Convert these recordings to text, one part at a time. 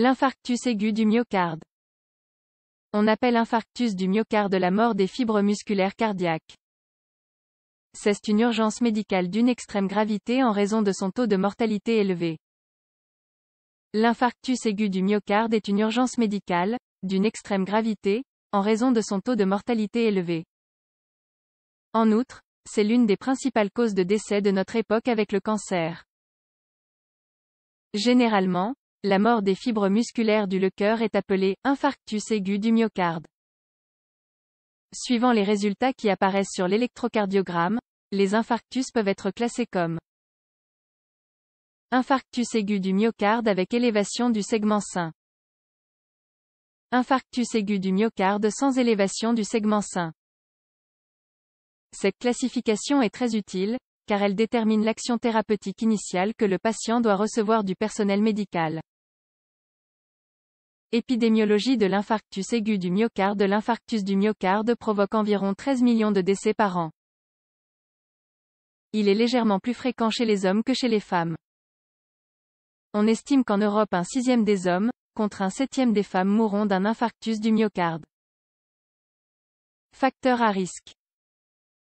L'infarctus aigu du myocarde. On appelle infarctus du myocarde la mort des fibres musculaires cardiaques. C'est une urgence médicale d'une extrême gravité en raison de son taux de mortalité élevé. L'infarctus aigu du myocarde est une urgence médicale, d'une extrême gravité, en raison de son taux de mortalité élevé. En outre, c'est l'une des principales causes de décès de notre époque avec le cancer. Généralement, la mort des fibres musculaires du le cœur est appelée infarctus aigu du myocarde. Suivant les résultats qui apparaissent sur l'électrocardiogramme, les infarctus peuvent être classés comme infarctus aigu du myocarde avec élévation du segment sain. Infarctus aigu du myocarde sans élévation du segment sain. Cette classification est très utile, car elle détermine l'action thérapeutique initiale que le patient doit recevoir du personnel médical. Épidémiologie de l'infarctus aigu du myocarde L'infarctus du myocarde provoque environ 13 millions de décès par an. Il est légèrement plus fréquent chez les hommes que chez les femmes. On estime qu'en Europe un sixième des hommes, contre un septième des femmes mourront d'un infarctus du myocarde. Facteurs à risque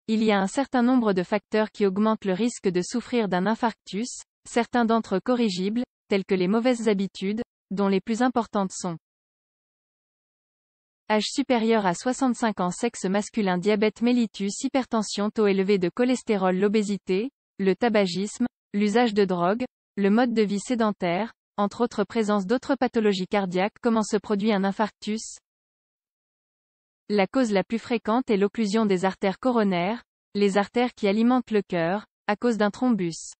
il y a un certain nombre de facteurs qui augmentent le risque de souffrir d'un infarctus, certains d'entre eux corrigibles, tels que les mauvaises habitudes, dont les plus importantes sont âge supérieur à 65 ans sexe masculin diabète mellitus hypertension taux élevé de cholestérol l'obésité, le tabagisme, l'usage de drogue, le mode de vie sédentaire, entre autres présence d'autres pathologies cardiaques comment se produit un infarctus, la cause la plus fréquente est l'occlusion des artères coronaires, les artères qui alimentent le cœur, à cause d'un thrombus.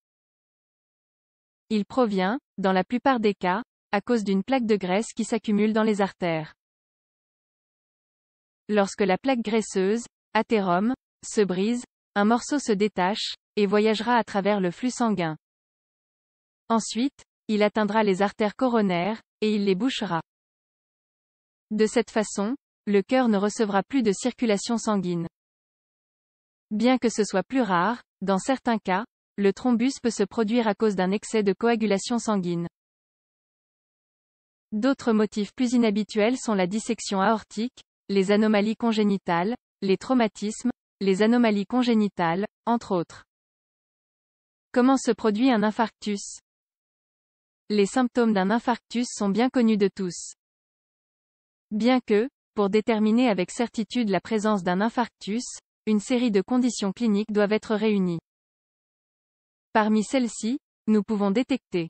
Il provient, dans la plupart des cas, à cause d'une plaque de graisse qui s'accumule dans les artères. Lorsque la plaque graisseuse, athérome, se brise, un morceau se détache, et voyagera à travers le flux sanguin. Ensuite, il atteindra les artères coronaires, et il les bouchera. De cette façon, le cœur ne recevra plus de circulation sanguine. Bien que ce soit plus rare, dans certains cas, le thrombus peut se produire à cause d'un excès de coagulation sanguine. D'autres motifs plus inhabituels sont la dissection aortique, les anomalies congénitales, les traumatismes, les anomalies congénitales, entre autres. Comment se produit un infarctus Les symptômes d'un infarctus sont bien connus de tous. Bien que, pour déterminer avec certitude la présence d'un infarctus, une série de conditions cliniques doivent être réunies. Parmi celles-ci, nous pouvons détecter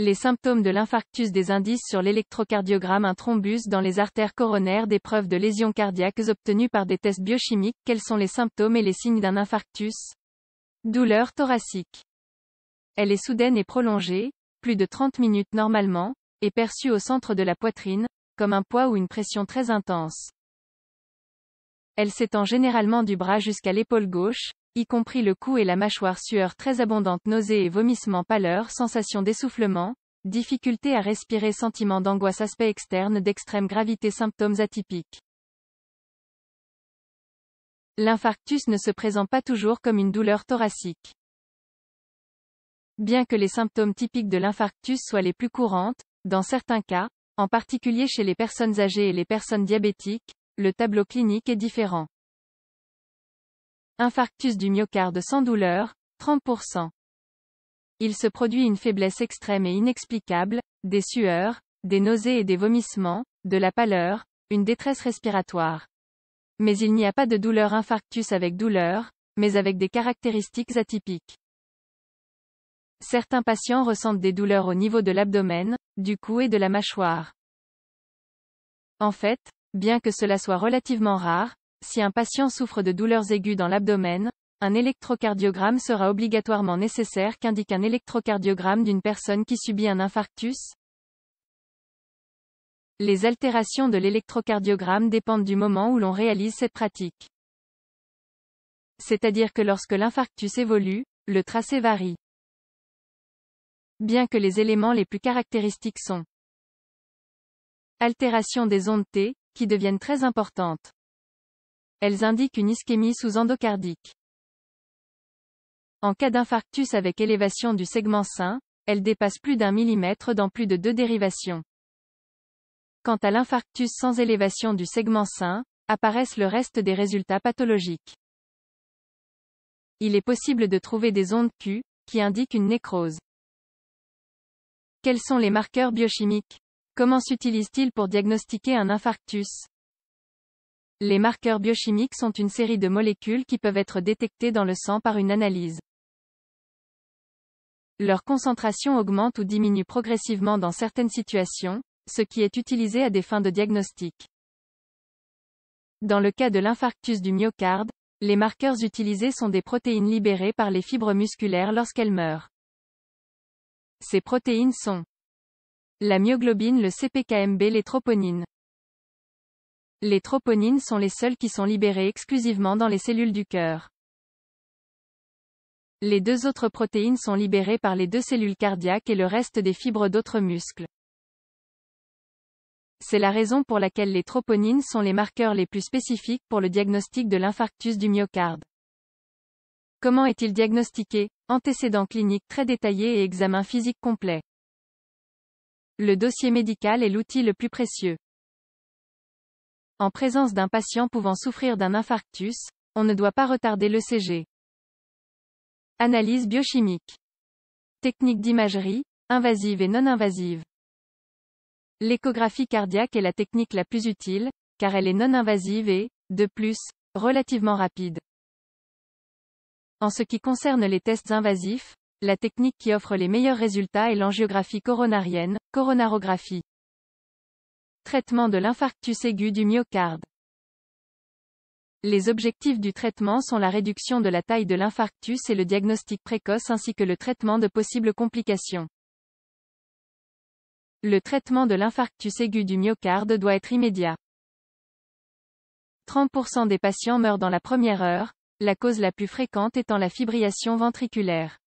les symptômes de l'infarctus des indices sur l'électrocardiogramme un thrombus dans les artères coronaires des preuves de lésions cardiaques obtenues par des tests biochimiques quels sont les symptômes et les signes d'un infarctus douleur thoracique elle est soudaine et prolongée plus de 30 minutes normalement et perçue au centre de la poitrine comme un poids ou une pression très intense. Elle s'étend généralement du bras jusqu'à l'épaule gauche, y compris le cou et la mâchoire sueur très abondante nausées et vomissement pâleur sensation d'essoufflement, difficulté à respirer sentiment d'angoisse aspect externe d'extrême gravité symptômes atypiques. L'infarctus ne se présente pas toujours comme une douleur thoracique. Bien que les symptômes typiques de l'infarctus soient les plus courantes, dans certains cas, en particulier chez les personnes âgées et les personnes diabétiques, le tableau clinique est différent. Infarctus du myocarde sans douleur, 30%. Il se produit une faiblesse extrême et inexplicable, des sueurs, des nausées et des vomissements, de la pâleur, une détresse respiratoire. Mais il n'y a pas de douleur infarctus avec douleur, mais avec des caractéristiques atypiques. Certains patients ressentent des douleurs au niveau de l'abdomen, du cou et de la mâchoire. En fait, bien que cela soit relativement rare, si un patient souffre de douleurs aiguës dans l'abdomen, un électrocardiogramme sera obligatoirement nécessaire qu'indique un électrocardiogramme d'une personne qui subit un infarctus. Les altérations de l'électrocardiogramme dépendent du moment où l'on réalise cette pratique. C'est-à-dire que lorsque l'infarctus évolue, le tracé varie bien que les éléments les plus caractéristiques sont altération des ondes T, qui deviennent très importantes. Elles indiquent une ischémie sous-endocardique. En cas d'infarctus avec élévation du segment sain, elles dépassent plus d'un millimètre dans plus de deux dérivations. Quant à l'infarctus sans élévation du segment sain, apparaissent le reste des résultats pathologiques. Il est possible de trouver des ondes Q, qui indiquent une nécrose. Quels sont les marqueurs biochimiques Comment s'utilisent-ils pour diagnostiquer un infarctus Les marqueurs biochimiques sont une série de molécules qui peuvent être détectées dans le sang par une analyse. Leur concentration augmente ou diminue progressivement dans certaines situations, ce qui est utilisé à des fins de diagnostic. Dans le cas de l'infarctus du myocarde, les marqueurs utilisés sont des protéines libérées par les fibres musculaires lorsqu'elles meurent. Ces protéines sont la myoglobine, le CPKMB, les troponines. Les troponines sont les seules qui sont libérées exclusivement dans les cellules du cœur. Les deux autres protéines sont libérées par les deux cellules cardiaques et le reste des fibres d'autres muscles. C'est la raison pour laquelle les troponines sont les marqueurs les plus spécifiques pour le diagnostic de l'infarctus du myocarde. Comment est-il diagnostiqué Antécédents cliniques très détaillés et examen physique complet. Le dossier médical est l'outil le plus précieux. En présence d'un patient pouvant souffrir d'un infarctus, on ne doit pas retarder le Analyse biochimique. Technique d'imagerie, invasive et non invasive. L'échographie cardiaque est la technique la plus utile, car elle est non invasive et, de plus, relativement rapide. En ce qui concerne les tests invasifs, la technique qui offre les meilleurs résultats est l'angiographie coronarienne, coronarographie. Traitement de l'infarctus aigu du myocarde. Les objectifs du traitement sont la réduction de la taille de l'infarctus et le diagnostic précoce ainsi que le traitement de possibles complications. Le traitement de l'infarctus aigu du myocarde doit être immédiat. 30% des patients meurent dans la première heure, la cause la plus fréquente étant la fibrillation ventriculaire.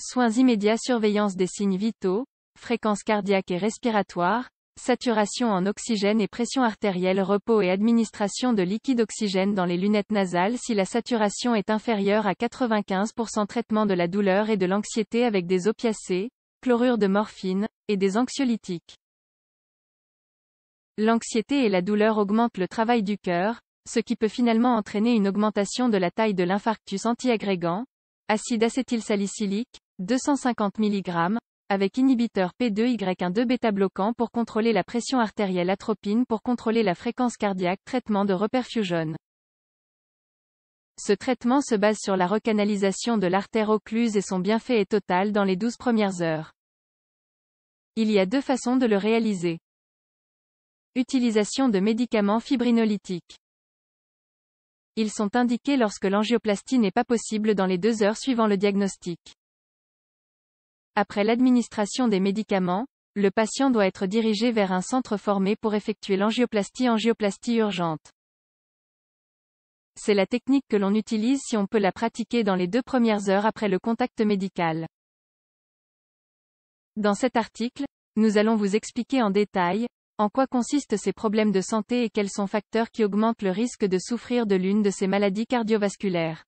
Soins immédiats surveillance des signes vitaux, fréquence cardiaque et respiratoire, saturation en oxygène et pression artérielle repos et administration de liquide oxygène dans les lunettes nasales si la saturation est inférieure à 95% traitement de la douleur et de l'anxiété avec des opiacés, chlorure de morphine, et des anxiolytiques. L'anxiété et la douleur augmentent le travail du cœur, ce qui peut finalement entraîner une augmentation de la taille de l'infarctus antiagrégant, acide acétylsalicylique, 250 mg, avec inhibiteur p 2 y 12 bêta bloquant pour contrôler la pression artérielle atropine pour contrôler la fréquence cardiaque traitement de reperfusion. Ce traitement se base sur la recanalisation de l'artère occluse et son bienfait est total dans les 12 premières heures. Il y a deux façons de le réaliser. Utilisation de médicaments fibrinolytiques. Ils sont indiqués lorsque l'angioplastie n'est pas possible dans les deux heures suivant le diagnostic. Après l'administration des médicaments, le patient doit être dirigé vers un centre formé pour effectuer l'angioplastie angioplastie urgente. C'est la technique que l'on utilise si on peut la pratiquer dans les deux premières heures après le contact médical. Dans cet article, nous allons vous expliquer en détail, en quoi consistent ces problèmes de santé et quels sont facteurs qui augmentent le risque de souffrir de l'une de ces maladies cardiovasculaires